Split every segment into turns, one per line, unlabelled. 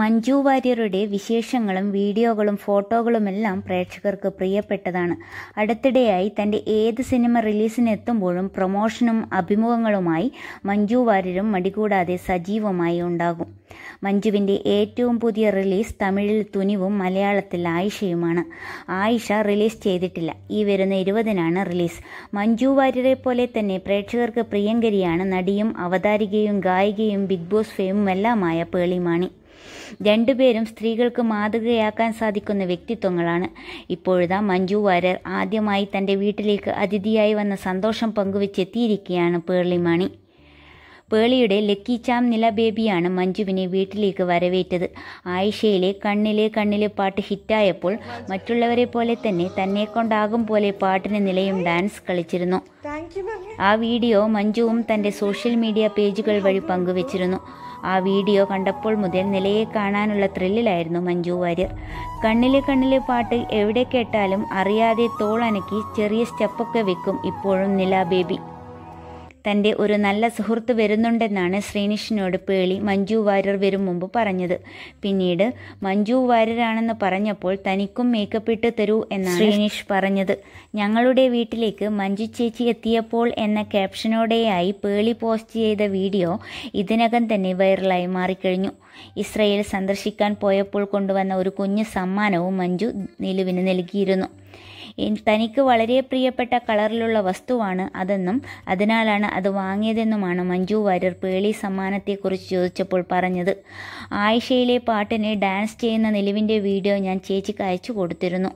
മഞ്ജു വാര്യരുടെ വിശേഷങ്ങളും വീഡിയോകളും ഫോട്ടോകളുമെല്ലാം പ്രേക്ഷകർക്ക് പ്രിയപ്പെട്ടതാണ് അടുത്തിടെയായി തൻ്റെ ഏത് സിനിമ റിലീസിനെത്തുമ്പോഴും പ്രൊമോഷനും അഭിമുഖങ്ങളുമായി മഞ്ജു വാര്യരും മടികൂടാതെ സജീവമായി ഉണ്ടാകും മഞ്ജുവിൻ്റെ ഏറ്റവും പുതിയ റിലീസ് തമിഴിൽ തുനിവും മലയാളത്തിൽ ആയിഷയുമാണ് ആയിഷ റിലീസ് ചെയ്തിട്ടില്ല ഈ വരുന്ന ഇരുപതിനാണ് റിലീസ് മഞ്ജു വാര്യരെ പോലെ തന്നെ പ്രേക്ഷകർക്ക് പ്രിയങ്കരിയാണ് നടിയും അവതാരികയും ഗായികയും ബിഗ് ബോസ് ഫെയിമുമെല്ലാമായ പേളിമാണി രണ്ടുപേരും സ്ത്രീകൾക്ക് മാതൃകയാക്കാൻ സാധിക്കുന്ന വ്യക്തിത്വങ്ങളാണ് ഇപ്പോഴിതാ മഞ്ജു വാര്യർ ആദ്യമായി തൻ്റെ വീട്ടിലേക്ക് അതിഥിയായി വന്ന സന്തോഷം പങ്കുവെച്ചെത്തിയിരിക്കുകയാണ് പേർളിമാണി പേളിയുടെ ലക്കി ചാം നില ബേബിയാണ് മഞ്ജുവിനെ വീട്ടിലേക്ക് വരവേറ്റത് ആയിഷയിലെ കണ്ണിലെ കണ്ണിലെ പാട്ട് ഹിറ്റായപ്പോൾ മറ്റുള്ളവരെ പോലെ തന്നെ തന്നെ കൊണ്ടാകും പോലെ പാട്ടിന് നിലയും ഡാൻസ് കളിച്ചിരുന്നു ആ വീഡിയോ മഞ്ജുവും തൻ്റെ സോഷ്യൽ മീഡിയ പേജുകൾ വഴി പങ്കുവച്ചിരുന്നു ആ വീഡിയോ കണ്ടപ്പോൾ മുതൽ നിലയെ കാണാനുള്ള ത്രില്ലിലായിരുന്നു മഞ്ജു വാര്യർ കണ്ണിലെ കണ്ണിലെ പാട്ട് എവിടെ കേട്ടാലും അറിയാതെ തോളനക്കി ചെറിയ സ്റ്റെപ്പൊക്കെ വെക്കും ഇപ്പോഴും നില ബേബി തൻ്റെ ഒരു നല്ല സുഹൃത്ത് വരുന്നുണ്ടെന്നാണ് ശ്രീനിഷിനോട് പേളി മഞ്ജു വാര്യർ വരും മുമ്പ് പറഞ്ഞത് പിന്നീട് മഞ്ജു വാര്യരാണെന്ന് പറഞ്ഞപ്പോൾ തനിക്കും മേക്കപ്പ് ഇട്ട് തരൂ എന്നാണ് ശ്രീനിഷ് പറഞ്ഞത് ഞങ്ങളുടെ വീട്ടിലേക്ക് മഞ്ജു ചേച്ചി എത്തിയപ്പോൾ എന്ന ക്യാപ്ഷനോടെയായി പേളി പോസ്റ്റ് ചെയ്ത വീഡിയോ ഇതിനകം തന്നെ വൈറലായി മാറിക്കഴിഞ്ഞു ഇസ്രയേൽ സന്ദർശിക്കാൻ പോയപ്പോൾ കൊണ്ടുവന്ന ഒരു കുഞ്ഞു സമ്മാനവും മഞ്ജു നിലുവിന് നൽകിയിരുന്നു തനിക്ക് വളരെ പ്രിയപ്പെട്ട കളറിലുള്ള വസ്തുവാണ് അതെന്നും അതിനാലാണ് അത് വാങ്ങിയതെന്നുമാണ് മഞ്ജു വാര്യർ പേളി സമ്മാനത്തെക്കുറിച്ച് ചോദിച്ചപ്പോൾ പറഞ്ഞത് ആയിഷയിലെ പാട്ടിനെ ഡാൻസ് ചെയ്യുന്ന നിലവിൻ്റെ വീഡിയോ ഞാൻ ചേച്ചിക്ക് അയച്ചു കൊടുത്തിരുന്നു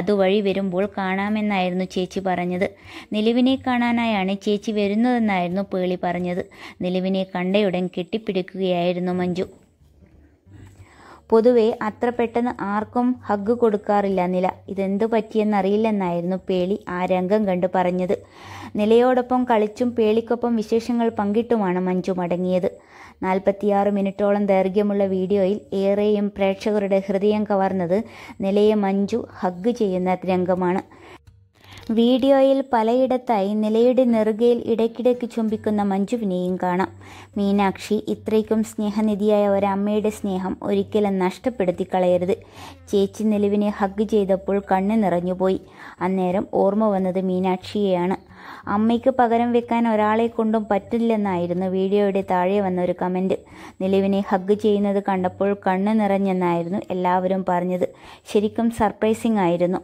അതുവഴി വരുമ്പോൾ കാണാമെന്നായിരുന്നു ചേച്ചി പറഞ്ഞത് നിലവിനെ കാണാനായാണ് ചേച്ചി വരുന്നതെന്നായിരുന്നു പേളി പറഞ്ഞത് നിലവിനെ കണ്ടയുടൻ കെട്ടിപ്പിടിക്കുകയായിരുന്നു മഞ്ജു പൊതുവെ അത്ര പെട്ടെന്ന് ആർക്കും ഹഗ് കൊടുക്കാറില്ല നില ഇതെന്തു പറ്റിയെന്നറിയില്ലെന്നായിരുന്നു പേളി ആ രംഗം കണ്ട് പറഞ്ഞത് നിലയോടൊപ്പം കളിച്ചും പേളിക്കൊപ്പം വിശേഷങ്ങൾ പങ്കിട്ടുമാണ് മഞ്ജു മടങ്ങിയത് നാൽപ്പത്തിയാറ് മിനിറ്റോളം ദൈർഘ്യമുള്ള വീഡിയോയിൽ ഏറെയും പ്രേക്ഷകരുടെ ഹൃദയം കവർന്നത് നിലയെ മഞ്ജു ഹഗ് ചെയ്യുന്ന രംഗമാണ് വീഡിയോയിൽ പലയിടത്തായി നിലയുടെ നെറുകയിൽ ഇടയ്ക്കിടയ്ക്ക് ചുംബിക്കുന്ന മഞ്ജുവിനെയും കാണാം മീനാക്ഷി ഇത്രയ്ക്കും സ്നേഹനിധിയായ ഒരമ്മയുടെ സ്നേഹം ഒരിക്കലും നഷ്ടപ്പെടുത്തി കളയരുത് ചേച്ചി നിലവിനെ ഹഗ് ചെയ്തപ്പോൾ കണ്ണു നിറഞ്ഞുപോയി അന്നേരം ഓർമ്മ വന്നത് മീനാക്ഷിയെയാണ് അമ്മയ്ക്ക് പകരം വെക്കാൻ ഒരാളെ കൊണ്ടും പറ്റില്ലെന്നായിരുന്നു വീഡിയോയുടെ താഴെ വന്ന ഒരു കമൻറ്റ് നിലവിനെ ഹഗ് ചെയ്യുന്നത് കണ്ടപ്പോൾ കണ്ണു നിറഞ്ഞെന്നായിരുന്നു എല്ലാവരും പറഞ്ഞത് ശരിക്കും സർപ്രൈസിംഗ് ആയിരുന്നു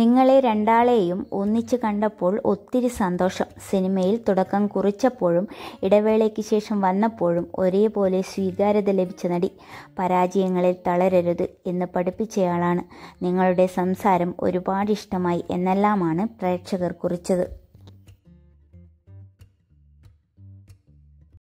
നിങ്ങളെ രണ്ടാളെയും ഒന്നിച്ചു കണ്ടപ്പോൾ ഒത്തിരി സന്തോഷം സിനിമയിൽ തുടക്കം കുറിച്ചപ്പോഴും ഇടവേളയ്ക്ക് ശേഷം വന്നപ്പോഴും ഒരേപോലെ സ്വീകാര്യത ലഭിച്ച നടി പരാജയങ്ങളിൽ തളരരുത് എന്ന് പഠിപ്പിച്ചയാളാണ് നിങ്ങളുടെ സംസാരം ഒരുപാട് ഇഷ്ടമായി എന്നെല്ലാമാണ് പ്രേക്ഷകർ കുറിച്ചത്